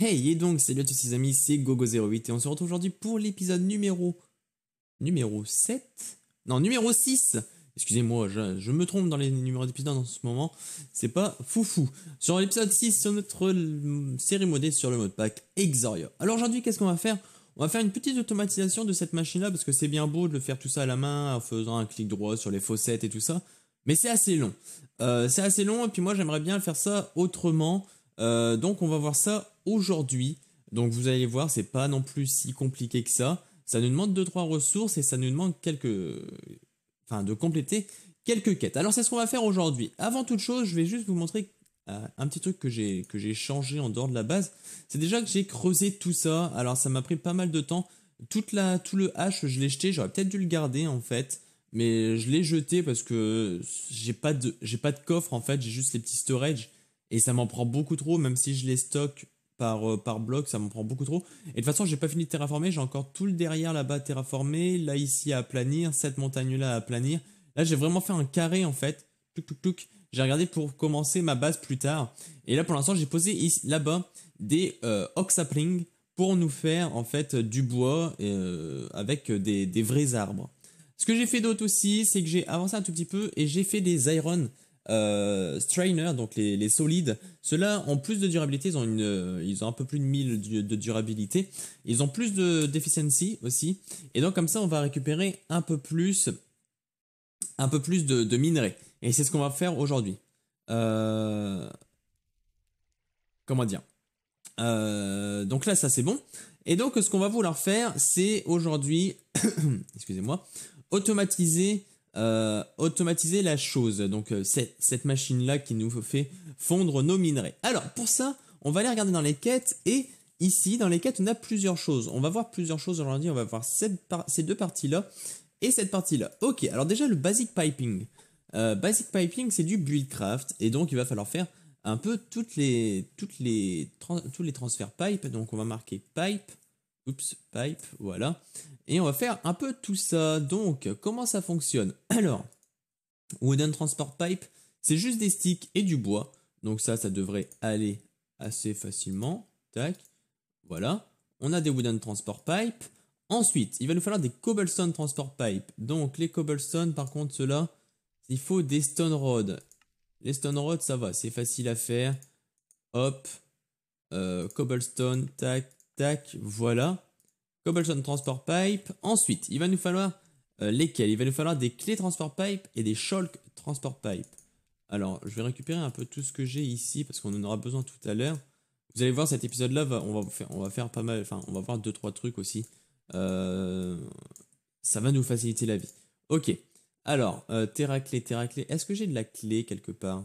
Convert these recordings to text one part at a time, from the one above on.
Hey et donc salut à tous les amis, c'est Gogo08 et on se retrouve aujourd'hui pour l'épisode numéro... Numéro 7 Non, numéro 6 Excusez-moi, je, je, me trompe dans les numéros d'épisodes en ce moment, c'est pas foufou. Sur l'épisode 6, sur notre euh, série modée sur le mode pack Exoria. Alors aujourd'hui, qu'est-ce qu'on va faire on va faire une petite automatisation de cette machine-là, parce que c'est bien beau de le faire tout ça à la main, en faisant un clic droit sur les fossettes et tout ça, mais c'est assez long. Euh, c'est assez long, et puis moi j'aimerais bien faire ça autrement, euh, donc on va voir ça aujourd'hui. Donc vous allez voir, c'est pas non plus si compliqué que ça. Ça nous demande deux trois ressources et ça nous demande quelques, enfin, de compléter quelques quêtes. Alors c'est ce qu'on va faire aujourd'hui. Avant toute chose, je vais juste vous montrer euh, un petit truc que j'ai que j'ai changé en dehors de la base. C'est déjà que j'ai creusé tout ça. Alors ça m'a pris pas mal de temps. Toute la, tout le H, je l'ai jeté. J'aurais peut-être dû le garder en fait mais je l'ai jeté parce que j'ai pas de j'ai pas de coffre en fait, j'ai juste les petits storage et ça m'en prend beaucoup trop même si je les stocke euh, par, bloc, ça m'en prend beaucoup trop. Et de toute façon, j'ai pas fini de terraformer, j'ai encore tout le derrière là-bas terraformé. là ici à planir. cette montagne là à planir. Là, j'ai vraiment fait un carré en fait. J'ai regardé pour commencer ma base plus tard. Et là, pour l'instant, j'ai posé là-bas des euh, pour nous faire en fait du bois euh, avec des, vrais arbres. Ce que j'ai fait d'autre aussi, c'est que j'ai avancé un tout petit peu et j'ai fait des irons. Euh, strainer, donc les, solides, ceux-là, ont plus de durabilité, ils ont, une, euh, ils ont un peu plus de 1000 de durabilité. Ils ont plus de d'efficiency aussi. Et donc, comme ça, on va récupérer un peu plus, un peu plus de, minerais. Et c'est ce qu'on va faire aujourd'hui. Euh, comment dire donc là, ça c'est bon. Et donc, ce qu'on va vouloir faire, c'est aujourd'hui, excusez-moi, automatiser euh, automatiser la chose, donc euh, cette, cette machine-là qui nous fait fondre nos minerais. Alors pour ça, on va aller regarder dans les quêtes et ici, dans les quêtes, on a plusieurs choses. On va voir plusieurs choses aujourd'hui, on va voir ces deux parties-là et cette partie-là. Ok, alors déjà le basic piping. Euh, basic piping, c'est du buildcraft et donc il va falloir faire un peu toutes les, toutes les, tous les transferts pipe. Donc on va marquer pipe Oups, pipe, voilà. Et on va faire un peu tout ça. Donc, comment ça fonctionne Alors, Wooden Transport Pipe, c'est juste des sticks et du bois. Donc ça, ça devrait aller assez facilement. Tac, voilà. On a des Wooden Transport Pipe. Ensuite, il va nous falloir des Cobblestone Transport Pipe. Donc les Cobblestone, par contre, ceux-là, il faut des Stone road. Les Stone road, ça va, c'est facile à faire. Hop, euh, Cobblestone, tac, Tac, voilà. Cobblestone Transport Pipe. Ensuite, il va nous falloir euh, lesquels Il va nous falloir des clés Transport Pipe et des Shulk Transport Pipe. Alors, je vais récupérer un peu tout ce que j'ai ici parce qu'on en aura besoin tout à l'heure. Vous allez voir, cet épisode-là, on va, faire, pas mal, enfin, on va voir deux, trois trucs aussi. Euh, ça va nous faciliter la vie. Ok. Alors, euh, terra-clé, terra-clé. Est-ce que j'ai de la clé quelque part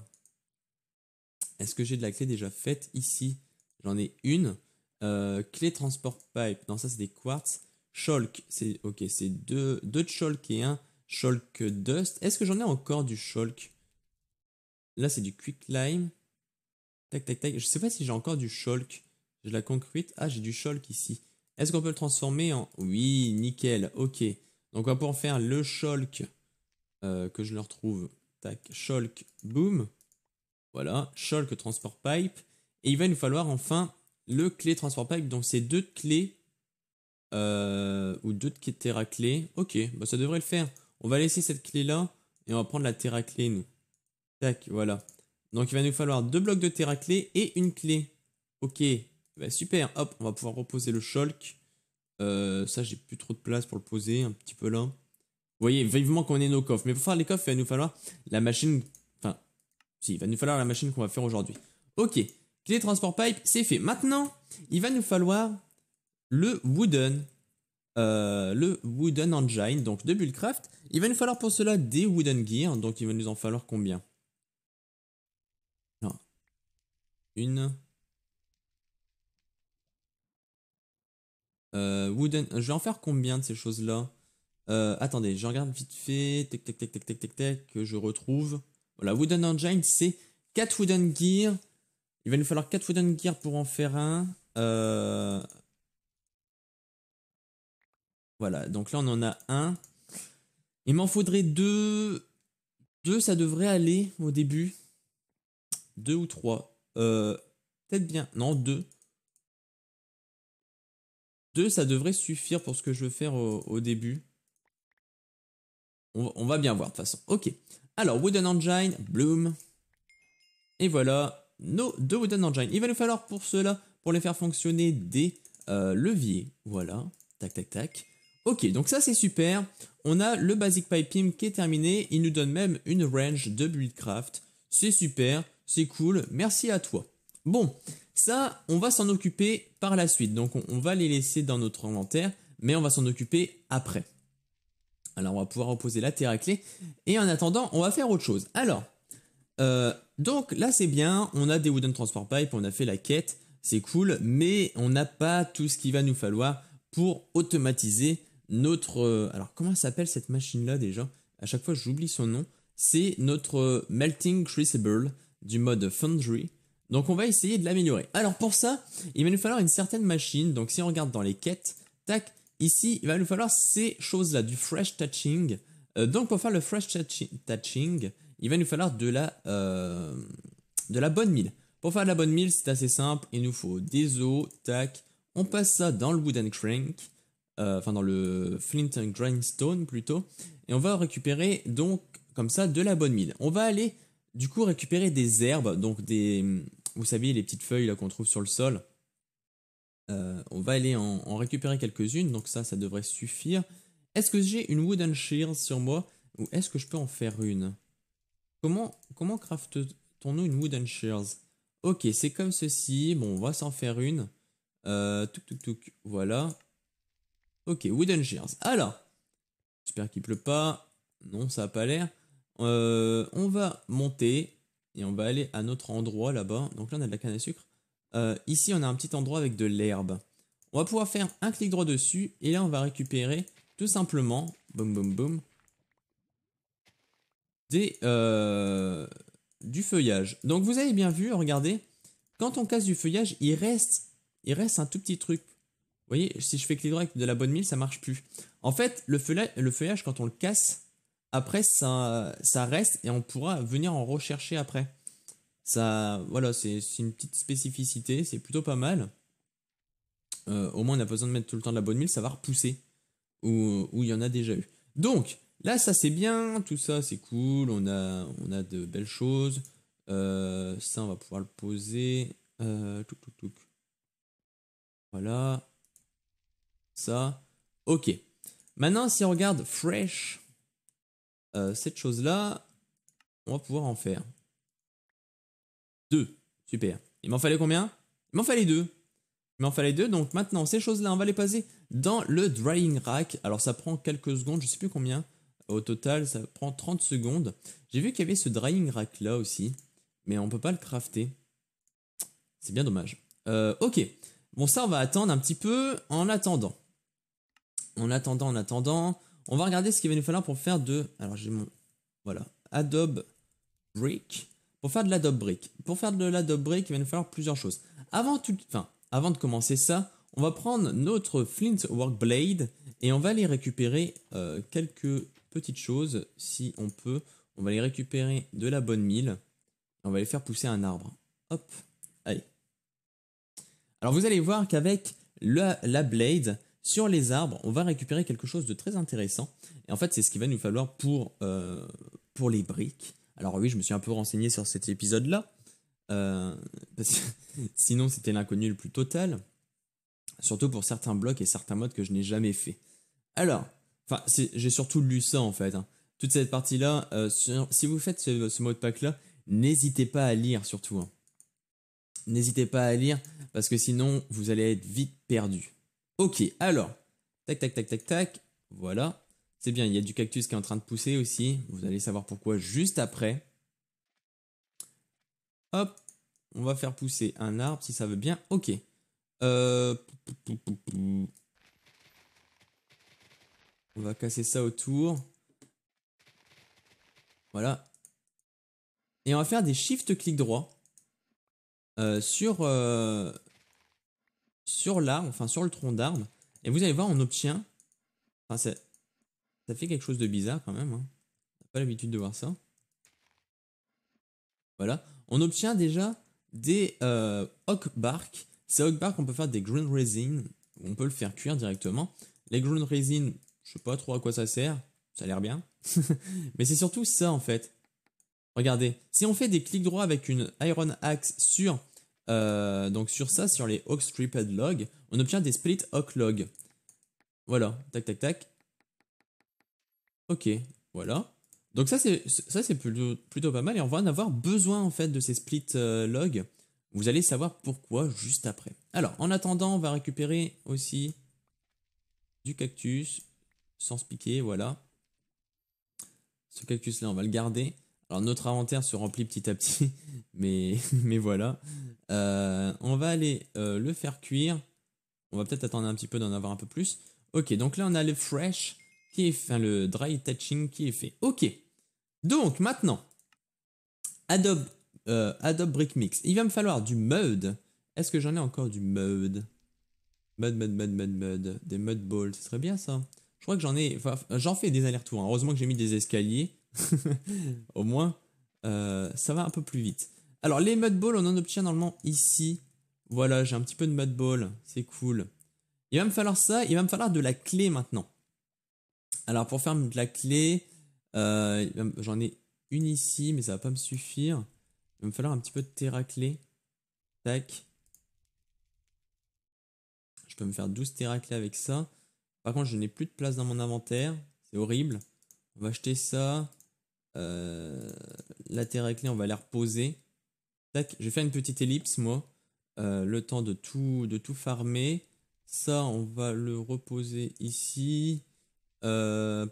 Est-ce que j'ai de la clé déjà faite ici J'en ai une. Euh, clé transport pipe, non, ça c'est des quartz. Shulk, c'est ok, c'est deux, deux Shulk et un Shulk Dust. Est-ce que j'en ai encore du Shulk Là, c'est du Quick Lime. Tac, tac, tac. Je sais pas si j'ai encore du Shulk. J'ai la concrete. Ah, j'ai du Shulk ici. Est-ce qu'on peut le transformer en. Oui, nickel, ok. Donc, on va pouvoir faire le Shulk euh, que je le retrouve. Tac, Shulk, boom. Voilà, Shulk Transport Pipe. Et il va nous falloir enfin le clé transport pack, donc c'est deux clés euh, ou deux terra clé, Ok, bah ça devrait le faire. On va laisser cette clé là et on va prendre la terra clé nous. Tac, voilà. Donc il va nous falloir deux blocs de terra clé et une clé. Ok, bah, super. Hop, on va pouvoir reposer le shulk. Euh, ça, j'ai plus trop de place pour le poser, un petit peu là. Vous voyez, vivement qu'on ait nos coffres. Mais pour faire les coffres, il va nous falloir la machine. Enfin, si, il va nous falloir la machine qu'on va faire aujourd'hui. Ok, les transport pipe, c'est fait. Maintenant, il va nous falloir le wooden, euh, le wooden engine, donc de Bullcraft. Il va nous falloir pour cela des wooden gear, donc il va nous en falloir combien Une. Euh, wooden, je vais en faire combien de ces choses-là euh, Attendez, je regarde vite fait, que je retrouve. Voilà, Wooden Engine, c'est 4 Wooden Gear, il va nous falloir 4 Wooden Gear pour en faire un. Euh, voilà, donc là on en a un. Il m'en faudrait deux. Deux, ça devrait aller au début. Deux ou trois. Euh, peut-être bien. Non, deux. Deux, ça devrait suffire pour ce que je veux faire au, début. On, on, va bien voir de toute façon. Ok. Alors, Wooden Engine, Bloom. Et voilà nos deux Wooden Engine. Il va nous falloir pour cela, pour les faire fonctionner, des euh, leviers. Voilà, tac, tac, tac. Ok, donc ça c'est super. On a le Basic Piping qui est terminé. Il nous donne même une range de Buildcraft. C'est super, c'est cool. Merci à toi. Bon, ça, on va s'en occuper par la suite. Donc on, va les laisser dans notre inventaire, mais on va s'en occuper après. Alors on va pouvoir reposer la terre à clé. Et en attendant, on va faire autre chose. Alors, euh, donc là c'est bien, on a des wooden transport pipe, on a fait la quête, c'est cool, mais on n'a pas tout ce qu'il va nous falloir pour automatiser notre... Euh, alors comment s'appelle cette machine là déjà À chaque fois j'oublie son nom. C'est notre euh, melting crucible du mode foundry. Donc on va essayer de l'améliorer. Alors pour ça, il va nous falloir une certaine machine. Donc si on regarde dans les quêtes, tac, ici il va nous falloir ces choses là, du fresh touching. Euh, donc pour faire le fresh touching, il va nous falloir de la, euh, de la bonne mille. Pour faire de la bonne mille, c'est assez simple. Il nous faut des os, tac. On passe ça dans le wooden crank, euh, enfin dans le flint and grindstone plutôt. Et on va récupérer donc comme ça de la bonne mille. On va aller du coup récupérer des herbes, donc des, vous savez, les petites feuilles qu'on trouve sur le sol. Euh, on va aller en, en récupérer quelques-unes, donc ça, ça devrait suffire. Est-ce que j'ai une wooden shears sur moi ou est-ce que je peux en faire une Comment, comment craftons-nous une wooden shears Ok, c'est comme ceci. Bon, on va s'en faire une. Euh, voilà. Ok, wooden shears. Alors, j'espère qu'il pleut pas. Non, ça n'a pas l'air. Euh, on va monter et on va aller à notre endroit là-bas. Donc là, on a de la canne à sucre. Euh, ici, on a un petit endroit avec de l'herbe. On va pouvoir faire un clic droit dessus et là, on va récupérer tout simplement, boum boum boum, euh, du feuillage. Donc vous avez bien vu, regardez, quand on casse du feuillage, il reste, il reste un tout petit truc. Vous voyez, si je fais clic droit avec de la bonne mille, ça marche plus. En fait, le feuillage, le feuillage quand on le casse, après ça, ça reste et on pourra venir en rechercher après. Ça, voilà, c'est une petite spécificité, c'est plutôt pas mal. Euh, au moins, on a pas besoin de mettre tout le temps de la bonne mille, ça va repousser où il y en a déjà eu. Donc, Là, ça c'est bien, tout ça c'est cool, on a, on a de belles choses. Euh, ça, on va pouvoir le poser. Euh, voilà. Ça. Ok. Maintenant, si on regarde fresh, euh, cette chose-là, on va pouvoir en faire. Deux. Super. Il m'en fallait combien Il m'en fallait deux. Il m'en fallait deux. Donc maintenant, ces choses-là, on va les passer dans le drying rack. Alors ça prend quelques secondes, je sais plus combien. Au total, ça prend 30 secondes. J'ai vu qu'il y avait ce drying rack là aussi, mais on peut pas le crafter. C'est bien dommage. Euh, ok, bon ça on va attendre un petit peu en attendant. En attendant, en attendant, on va regarder ce qu'il va nous falloir pour faire de... Alors j'ai mon... Voilà, Adobe Brick. Pour faire de l'Adobe Brick. Pour faire de l'Adobe Brick, il va nous falloir plusieurs choses. Avant, tout... enfin, avant de commencer ça, on va prendre notre Flint Workblade et on va aller récupérer euh, quelques Petite chose, si on peut, on va les récupérer de la bonne mille. Et on va les faire pousser un arbre. Hop, allez. Alors vous allez voir qu'avec la blade, sur les arbres, on va récupérer quelque chose de très intéressant. Et en fait, c'est ce qu'il va nous falloir pour, euh, pour les briques. Alors oui, je me suis un peu renseigné sur cet épisode-là. Euh, sinon, c'était l'inconnu le plus total. Surtout pour certains blocs et certains modes que je n'ai jamais fait. Alors, Enfin, j'ai surtout lu ça en fait. Hein. Toute cette partie-là, euh, si vous faites ce, mode pack-là, n'hésitez pas à lire surtout. Hein. N'hésitez pas à lire parce que sinon vous allez être vite perdu. Ok, alors, tac, tac, tac, tac, tac, voilà. C'est bien, il y a du cactus qui est en train de pousser aussi. Vous allez savoir pourquoi juste après. Hop, on va faire pousser un arbre si ça veut bien. Ok. Euh... On va casser ça autour. Voilà. Et on va faire des shift clic droit euh, sur, l'arbre. Euh, sur enfin sur le tronc d'arbre. Et vous allez voir, on obtient... Enfin, ça, ça fait quelque chose de bizarre quand même. Hein. On n'a pas l'habitude de voir ça. Voilà. On obtient déjà des oak euh, bark. Ces oak bark, on peut faire des green resin. On peut le faire cuire directement. Les green resin, je sais pas trop à quoi ça sert. Ça a l'air bien. Mais c'est surtout ça en fait. Regardez, si on fait des clics droits avec une Iron Axe sur, euh, donc sur ça, sur les Hawk Stripped Log, on obtient des Split Hawk Log. Voilà, tac tac tac. Ok, voilà. Donc ça c'est ça c'est plutôt, plutôt, pas mal et on va en avoir besoin en fait de ces split euh, log. logs. Vous allez savoir pourquoi juste après. Alors en attendant on va récupérer aussi du cactus sans se piquer, voilà. Ce calcus-là, on va le garder. Alors notre inventaire se remplit petit à petit, mais, mais voilà. Euh, on va aller euh, le faire cuire. On va peut-être attendre un petit peu d'en avoir un peu plus. Ok, donc là on a le fresh qui est fait, le dry touching qui est fait. Ok, donc maintenant, Adobe, euh, Adobe Brick Mix. Il va me falloir du mud. Est-ce que j'en ai encore du mud Mud, mud, mud, mud, mud. Des mud balls, ce serait bien ça. Je crois que j'en ai. j'en fais des allers-retours. Hein. Heureusement que j'ai mis des escaliers. Au moins, euh, ça va un peu plus vite. Alors, les mudballs on en obtient normalement ici. Voilà, j'ai un petit peu de mud ball. C'est cool. Il va me falloir ça. Il va me falloir de la clé maintenant. Alors, pour faire de la clé, euh, j'en ai une ici, mais ça va pas me suffire. Il va me falloir un petit peu de terra-clé Tac. Je peux me faire 12 terra-clé avec ça. Par contre, je n'ai plus de place dans mon inventaire. C'est horrible. On va acheter ça. Euh, la terre à clé, on va la reposer. Tac, je vais faire une petite ellipse, moi. Euh, le temps de tout, de tout farmer. Ça, on va le reposer ici. Euh,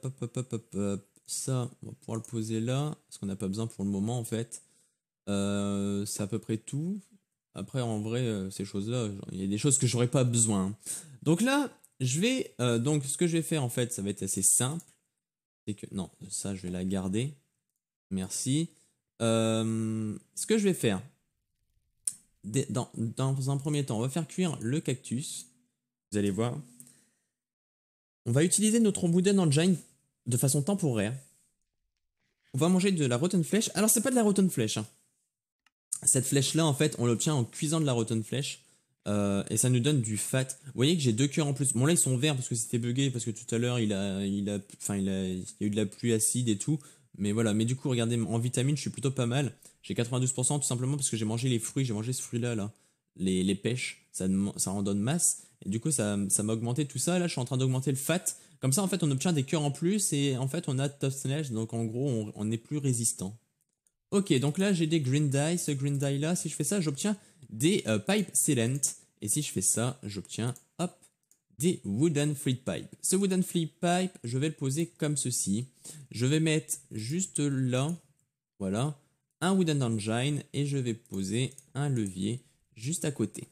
ça, on va pouvoir le poser là. Parce qu'on n'a pas besoin pour le moment, en fait. c'est à peu près tout. Après, en vrai, ces choses-là, il y a des choses que j'aurais pas besoin. Donc là, je vais, euh, donc ce que je vais faire en fait, ça va être assez simple. C'est que, non, ça je vais la garder. Merci. Euh, ce que je vais faire, dans, un premier temps, on va faire cuire le cactus. Vous allez voir. On va utiliser notre Wooden Engine de façon temporaire. On va manger de la rotten flèche. Alors, c'est pas de la rotten flèche. Hein. Cette flèche-là, en fait, on l'obtient en cuisant de la rotten flèche. Euh, et ça nous donne du fat. Vous voyez que j'ai deux cœurs en plus. Bon là ils sont verts parce que c'était bugué parce que tout à l'heure il a, il a, enfin il, a, y a eu de la pluie acide et tout. Mais voilà. Mais du coup regardez en vitamine je suis plutôt pas mal. J'ai 92% tout simplement parce que j'ai mangé les fruits. J'ai mangé ce fruit là là. Les, pêches. Ça, ça en donne masse. Et du coup ça, m'a augmenté tout ça. Là je suis en train d'augmenter le fat. Comme ça en fait on obtient des cœurs en plus et en fait on a top neige, Donc en gros on, on est plus résistant. Ok donc là j'ai des green dye. Ce green dye là si je fais ça j'obtiens des euh, pipes sealant. Et si je fais ça, j'obtiens hop, des wooden fleet pipe. Ce wooden fleet pipe, je vais le poser comme ceci. Je vais mettre juste là, voilà, un wooden engine et je vais poser un levier juste à côté.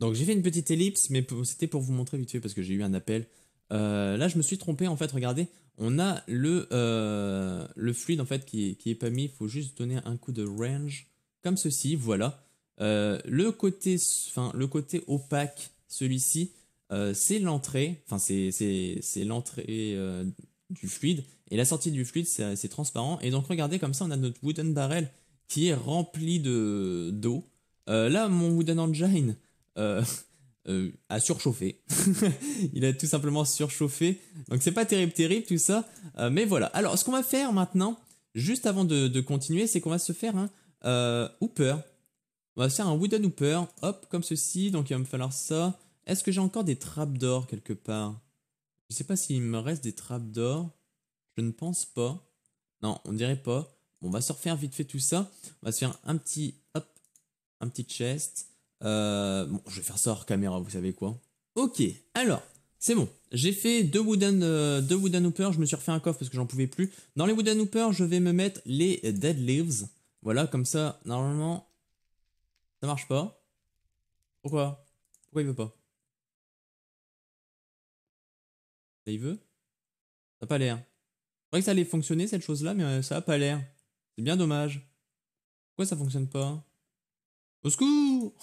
Donc j'ai fait une petite ellipse, mais c'était pour vous montrer vite fait parce que j'ai eu un appel. Euh, là, je me suis trompé en fait. Regardez, on a le, euh, le fluide en fait qui, qui est pas mis. Il faut juste donner un coup de range comme ceci, voilà. Euh, le, côté, enfin, le côté opaque, celui-ci, euh, c'est l'entrée, enfin c'est l'entrée euh, du fluide, et la sortie du fluide, c'est transparent. Et donc regardez, comme ça, on a notre wooden barrel qui est rempli d'eau. là, mon wooden engine a surchauffé. Il a tout simplement surchauffé. Donc c'est pas terrible, terrible tout ça. mais voilà. Alors, ce qu'on va faire maintenant, juste avant de, continuer, c'est qu'on va se faire un... Euh, hooper. On va faire un wooden hooper. Hop, comme ceci. Donc il va me falloir ça. Est-ce que j'ai encore des trappes d'or quelque part Je sais pas s'il me reste des trappes d'or. Je ne pense pas. Non, on dirait pas. on va se refaire vite fait tout ça. On va se faire un petit, hop, un petit chest. Euh, bon, je vais faire ça hors caméra, vous savez quoi. Ok, alors, c'est bon. J'ai fait deux wooden, euh, deux wooden hoopers. Je me suis refait un coffre parce que j'en pouvais plus. Dans les wooden hoopers, je vais me mettre les dead leaves. Voilà, comme ça, normalement, ça marche pas. Pourquoi Pourquoi il veut pas Ça, il veut Ça a pas l'air. C'est vrai que ça allait fonctionner cette chose-là, mais euh, ça a pas l'air. C'est bien dommage. Pourquoi ça fonctionne pas Au secours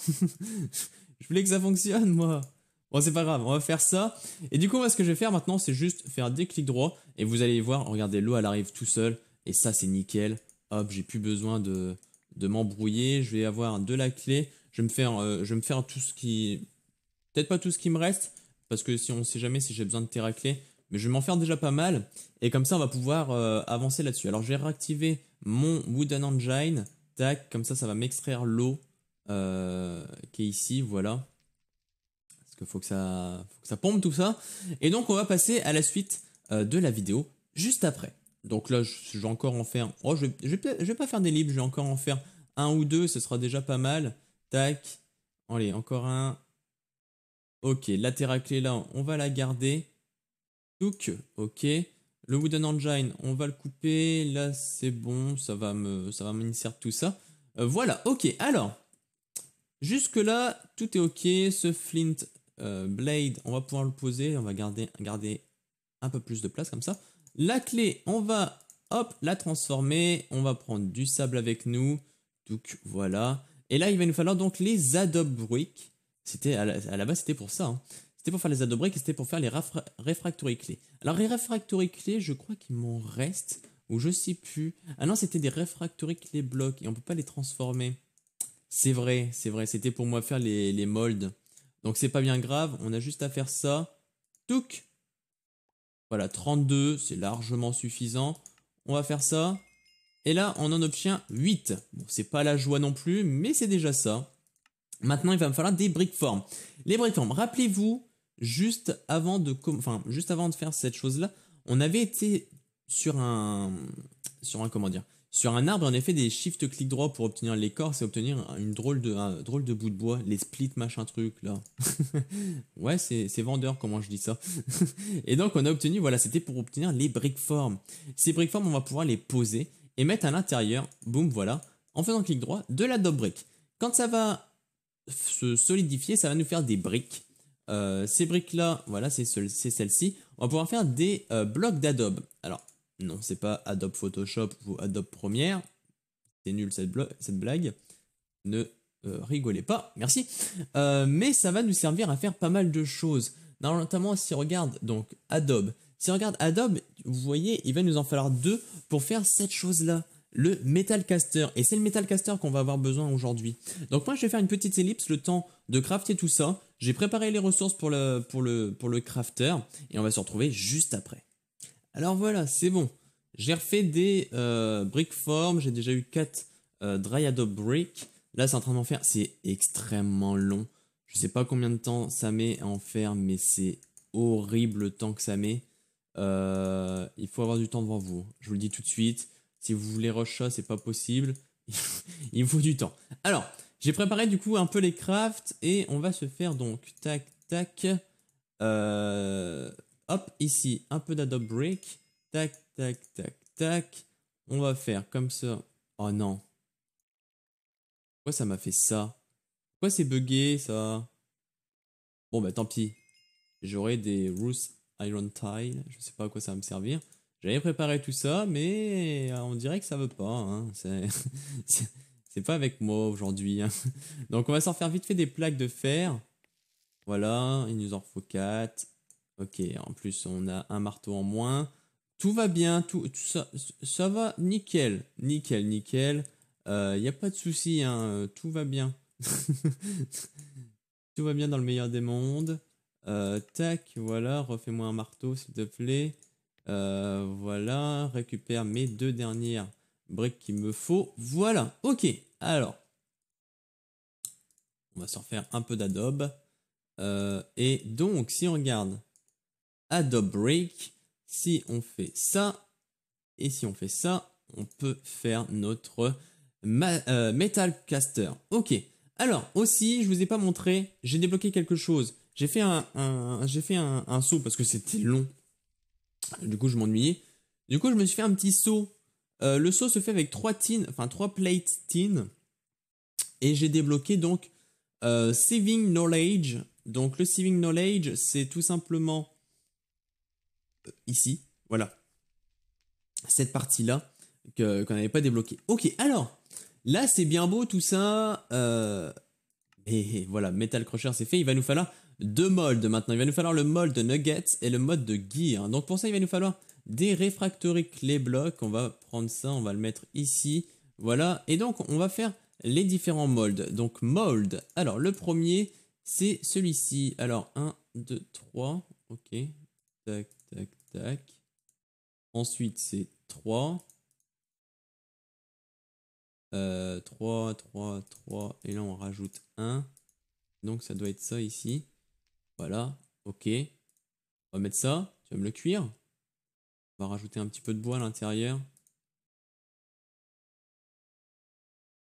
Je voulais que ça fonctionne, moi. Bon, c'est pas grave, on va faire ça. Et du coup, moi, ce que je vais faire maintenant, c'est juste faire des clics droit. Et vous allez voir, regardez, l'eau, elle arrive tout seul. Et ça, c'est nickel hop, j'ai plus besoin de, de m'embrouiller, je vais avoir de la clé, je vais me faire, euh, je me faire tout ce qui... Peut-être pas tout ce qui me reste, parce que si on ne sait jamais si j'ai besoin de terra clé, mais je vais m'en faire déjà pas mal, et comme ça on va pouvoir euh, avancer là-dessus. Alors je vais réactiver mon Wooden Engine, tac, comme ça ça va m'extraire l'eau euh, qui est ici, voilà. Parce qu'il faut, faut que ça pompe tout ça. Et donc on va passer à la suite de la vidéo juste après. Donc là, je, vais encore en faire. Oh, je, vais, pas faire des libres, je vais encore en faire un ou deux, ce sera déjà pas mal. Tac. Allez, encore un. Ok, la terra-clé là, on va la garder. Touk, ok. Le Wooden Engine, on va le couper. Là, c'est bon, ça va me, ça va tout ça. Euh, voilà, ok. Alors, jusque là, tout est ok. Ce Flint euh, Blade, on va pouvoir le poser. On va garder, garder un peu plus de place comme ça. La clé, on va hop, la transformer. On va prendre du sable avec nous. Donc voilà. Et là, il va nous falloir donc les Adobe bricks. C'était à, la, base, c'était pour ça. Hein. C'était pour faire les Adobe bricks, et c'était pour faire les Refractory Clés. Alors les Refractory Clés, je crois qu'il m'en reste. Ou je sais plus. Ah non, c'était des Refractory Clés blocs et on peut pas les transformer. C'est vrai, c'est vrai. C'était pour moi faire les, les molds. Donc c'est pas bien grave. On a juste à faire ça. Touc voilà, 32, c'est largement suffisant. On va faire ça. Et là, on en obtient 8. Bon, c'est pas la joie non plus, mais c'est déjà ça. Maintenant, il va me falloir des briques formes. Les briques formes, rappelez-vous, juste avant de enfin, juste avant de faire cette chose-là, on avait été sur un sur un comment dire, sur un arbre, en effet, des shift-clic droit pour obtenir l'écorce c'est obtenir une drôle de, un drôle de bout de bois, les splits, machin truc, là. ouais, c'est vendeur, comment je dis ça. et donc, on a obtenu, voilà, c'était pour obtenir les briques formes. Ces briques formes, on va pouvoir les poser et mettre à l'intérieur, boum, voilà, en faisant clic droit, de ladobe brick. Quand ça va se solidifier, ça va nous faire des briques. Euh, ces briques-là, voilà, c'est celle-ci. On va pouvoir faire des euh, blocs d'adobe. Alors, non, c'est pas Adobe Photoshop ou Adobe Premiere. C'est nul cette, blague. Ne euh, rigolez pas, merci. Euh, mais ça va nous servir à faire pas mal de choses. Notamment si on regarde donc Adobe. Si on regarde Adobe, vous voyez, il va nous en falloir deux pour faire cette chose-là. Le Metal Caster. Et c'est le Metal Caster qu'on va avoir besoin aujourd'hui. Donc moi, je vais faire une petite ellipse, le temps de crafter tout ça. J'ai préparé les ressources pour le, pour le, pour le crafter. Et on va se retrouver juste après. Alors voilà, c'est bon. J'ai refait des euh, brick j'ai déjà eu 4 dryado dry brick. Là, c'est en train d'en faire, c'est extrêmement long. Je sais pas combien de temps ça met à en faire, mais c'est horrible le temps que ça met. Euh, il faut avoir du temps devant vous. Je vous le dis tout de suite. Si vous voulez rush ça, c'est pas possible. il faut du temps. Alors, j'ai préparé du coup un peu les crafts et on va se faire donc tac tac. Euh, hop, ici, un peu d'Adobe Brick. Tac, tac, tac, tac. On va faire comme ça. Oh non. Pourquoi ça m'a fait ça Pourquoi c'est buggé, ça Bon, bah tant pis. J'aurai des Ruth Iron Tile. Je sais pas à quoi ça va me servir. J'avais préparé tout ça, mais euh, on dirait que ça veut pas. Hein. C'est pas avec moi aujourd'hui. Hein. Donc on va s'en faire vite fait des plaques de fer. Voilà, il nous en faut 4. Ok, en plus on a un marteau en moins. Tout va bien, tout, ça, ça va nickel, nickel, nickel. Il euh, n'y a pas de souci, hein, euh, tout va bien. tout va bien dans le meilleur des mondes. Euh, tac, voilà, refais-moi un marteau s'il te plaît. voilà, récupère mes deux dernières briques qu'il me faut. Voilà, ok. Alors, on va s'en faire un peu d'adobe. et donc, si on regarde Adobe Break. Si on fait ça, et si on fait ça, on peut faire notre euh, Metal Caster. Ok. Alors, aussi, je vous ai pas montré, j'ai débloqué quelque chose. J'ai fait un, j'ai fait un, saut parce que c'était long. Du coup, je m'ennuyais. Du coup, je me suis fait un petit saut. Euh, le saut se fait avec trois enfin trois plates tin. Et j'ai débloqué donc euh, Saving Knowledge. Donc, le Saving Knowledge, c'est tout simplement ici. Voilà. Cette partie-là qu'on n'avait pas débloquée. Ok, alors, là c'est bien beau tout ça. et euh, voilà, Metal Crusher c'est fait. Il va nous falloir deux moldes maintenant. Il va nous falloir le mold Nuggets et le mode de Gear. Donc pour ça, il va nous falloir des Refractory Clay Blocks. On va prendre ça, on va le mettre ici. Voilà, et donc on va faire les différents molds. Donc mold, alors le premier, c'est celui-ci. Alors 1, 2, 3, ok, tac, tac, tac. Ensuite, c'est 3. 3, 3, 3. Et là, on rajoute 1. Donc, ça doit être ça ici. Voilà. OK. On va mettre ça. Tu vas me le cuire. On va rajouter un petit peu de bois à l'intérieur.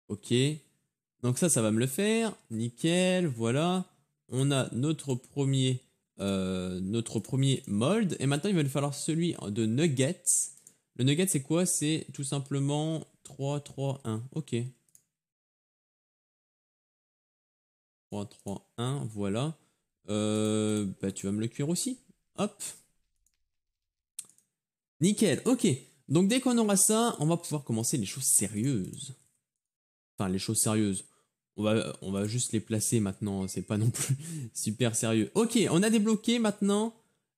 OK. Donc ça, ça va me le faire. Nickel. Voilà. On a notre premier euh, notre premier mold. Et maintenant, il va nous falloir celui de nuggets. Le nugget, c'est quoi C'est tout simplement 3, 3, 1. Ok. 3, 3, 1, voilà. Euh, bah, tu vas me le cuire aussi. Hop. Nickel, ok. Donc dès qu'on aura ça, on va pouvoir commencer les choses sérieuses. Enfin, les choses sérieuses on va, juste les placer maintenant, hein, c'est pas non plus super sérieux. Ok, on a débloqué maintenant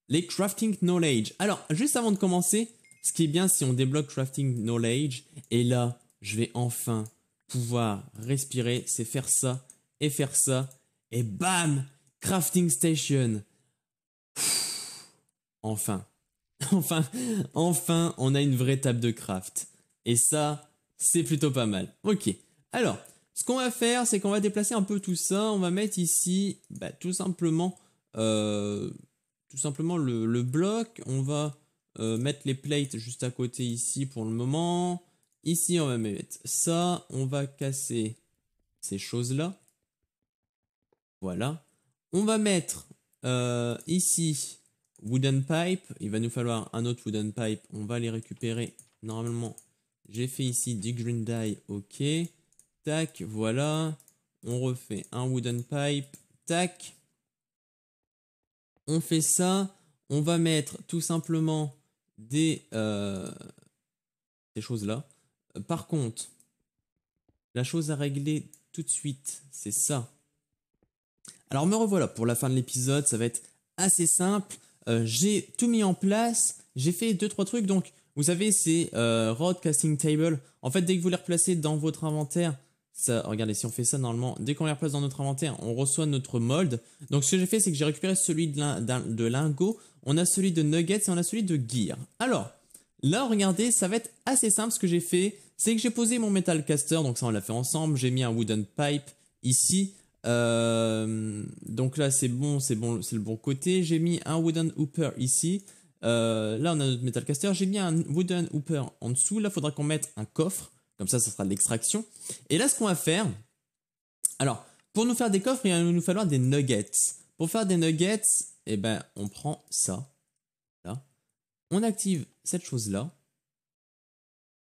les crafting knowledge. Alors, juste avant de commencer, ce qui est bien si on débloque crafting knowledge, et là, je vais enfin pouvoir respirer, c'est faire ça et faire ça, et bam, crafting station. Enfin, enfin, enfin, on a une vraie table de craft. Et ça, c'est plutôt pas mal. Ok, alors, ce qu'on va faire, c'est qu'on va déplacer un peu tout ça. On va mettre ici, bah, tout simplement, euh, tout simplement le, bloc. On va euh, mettre les plates juste à côté ici pour le moment. Ici, on va mettre ça. On va casser ces choses-là. Voilà. On va mettre euh, ici wooden pipe. Il va nous falloir un autre wooden pipe. On va les récupérer. Normalement, j'ai fait ici du green dye. OK. Tac, voilà. On refait un wooden pipe. Tac. On fait ça. On va mettre tout simplement des, euh, ces choses-là. Par contre, la chose à régler tout de suite, c'est ça. Alors me revoilà pour la fin de l'épisode. Ça va être assez simple. Euh, j'ai tout mis en place. J'ai fait deux trois trucs. Donc, vous savez, c'est euh, Road Casting Table. En fait, dès que vous les replacez dans votre inventaire, regardez, si on fait ça normalement, dès qu'on les replace dans notre inventaire, on reçoit notre mold. Donc ce que j'ai fait, c'est que j'ai récupéré celui de, lingo de, lingot, on a celui de nuggets et on a celui de gear. Alors, là, regardez, ça va être assez simple ce que j'ai fait. C'est que j'ai posé mon metal caster, donc ça on l'a fait ensemble. J'ai mis un wooden pipe ici. Euh, donc là, c'est bon, c'est bon, c'est le bon côté. J'ai mis un wooden hooper ici. Euh, là, on a notre metal caster. J'ai mis un wooden hooper en dessous. Là, faudra qu'on mette un coffre. Comme ça, ça sera de l'extraction. Et là, ce qu'on va faire... Alors, pour nous faire des coffres, il va nous falloir des nuggets. Pour faire des nuggets, eh ben, on prend ça. Là. On active cette chose-là.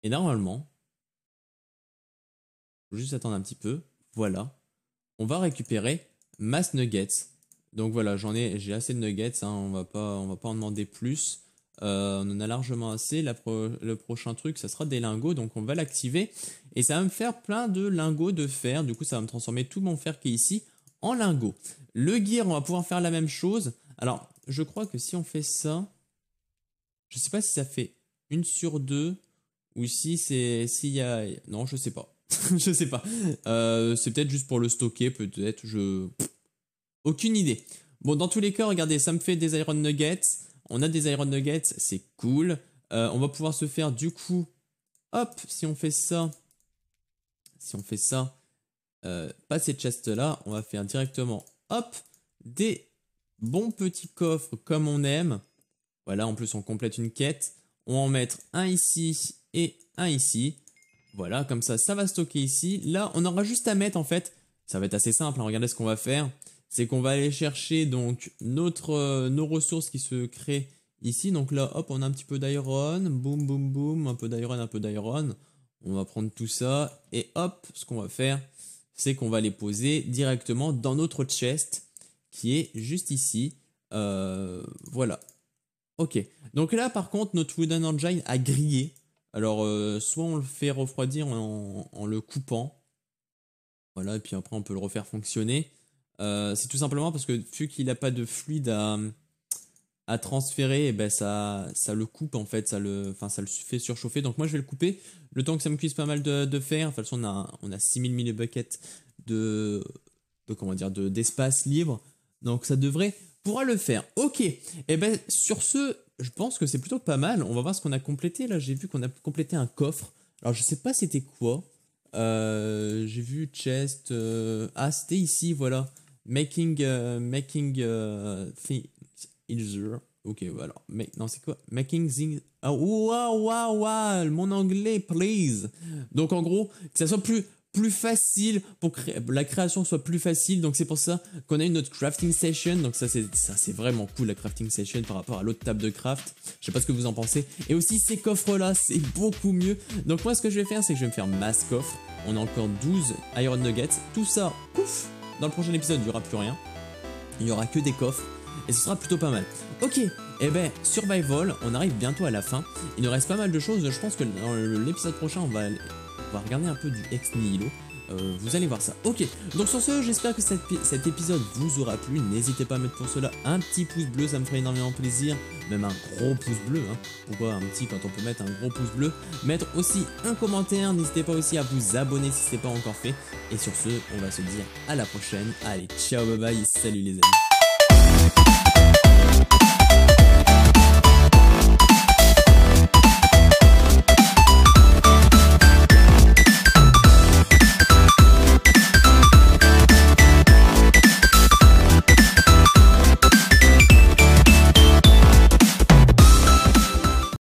Et normalement... juste attendre un petit peu. Voilà. On va récupérer masse nuggets. Donc voilà, j'en ai, j'ai assez de nuggets. Hein. on va pas, on va pas en demander plus. Euh, on en a largement assez. le prochain truc, ça sera des lingots. Donc on va l'activer. Et ça va me faire plein de lingots de fer. Du coup, ça va me transformer tout mon fer qui est ici en lingots. Le gear, on va pouvoir faire la même chose. Alors, je crois que si on fait ça... Je sais pas si ça fait une sur deux ou si c'est s'il y a non je sais pas je sais pas euh, c'est peut-être juste pour le stocker peut-être je aucune idée bon dans tous les cas regardez ça me fait des iron nuggets on a des Iron Nuggets, c'est cool. Euh, on va pouvoir se faire du coup, hop, si on fait ça, si on fait ça, euh, pas ces chests là, on va faire directement, hop, des bons petits coffres comme on aime. Voilà, en plus on complète une quête. On va en mettre un ici et un ici. Voilà, comme ça, ça va stocker ici. Là, on aura juste à mettre en fait, ça va être assez simple, hein, regardez ce qu'on va faire c'est qu'on va aller chercher donc notre, euh, nos ressources qui se créent ici. Donc là, hop, on a un petit peu d'iron, boum, boum, boum, un peu d'iron, un peu d'iron. On va prendre tout ça et hop, ce qu'on va faire, c'est qu'on va les poser directement dans notre chest qui est juste ici. Euh, voilà. Ok. Donc là, par contre, notre Wooden Engine a grillé. Alors, euh, soit on le fait refroidir en, le coupant. Voilà, et puis après, on peut le refaire fonctionner. Euh, c'est tout simplement parce que vu qu'il n'a pas de fluide à, à transférer, et eh ben ça, ça le coupe en fait, ça le, enfin, ça le fait surchauffer. Donc moi je vais le couper, le temps que ça me cuise pas mal de, de fer. Enfin, toute façon, on a, on a 6000 millibuckets de, de, comment dire, de, d'espace libre. Donc ça devrait pourra le faire. Ok, et eh ben sur ce, je pense que c'est plutôt pas mal. On va voir ce qu'on a complété. Là, j'ai vu qu'on a complété un coffre. Alors je sais pas c'était quoi. Euh, j'ai vu chest. Euh, ah, c'était ici, voilà. Making, euh, making uh, things easier. Ok, alors, non, c'est quoi Making things. Oh, wow, wow, wow, mon anglais, please. Donc, en gros, que ça soit plus, plus facile pour la création soit plus facile. Donc, c'est pour ça qu'on a une autre crafting session. Donc, ça, c'est, ça, c'est vraiment cool la crafting session par rapport à l'autre table de craft. Je sais pas ce que vous en pensez. Et aussi, ces coffres-là, c'est beaucoup mieux. Donc, moi, ce que je vais faire, c'est que je vais me faire masse coffre. On a encore 12 iron nuggets. Tout ça, pouf, dans le prochain épisode, il n'y aura plus rien. Il n'y aura que des coffres. Et ce sera plutôt pas mal. Ok, et eh ben Survival, on arrive bientôt à la fin. Il nous reste pas mal de choses. Je pense que dans l'épisode prochain, on va, on va regarder un peu du ex nihilo. Euh, vous allez voir ça. Ok, donc sur ce, j'espère que cet épisode vous aura plu. N'hésitez pas à mettre pour cela un petit pouce bleu, ça me ferait énormément plaisir. Même un gros pouce bleu, hein. pourquoi un petit quand on peut mettre un gros pouce bleu. Mettre aussi un commentaire, n'hésitez pas aussi à vous abonner si ce n'est pas encore fait. Et sur ce, on va se dire à la prochaine. Allez, ciao, bye bye, salut les amis.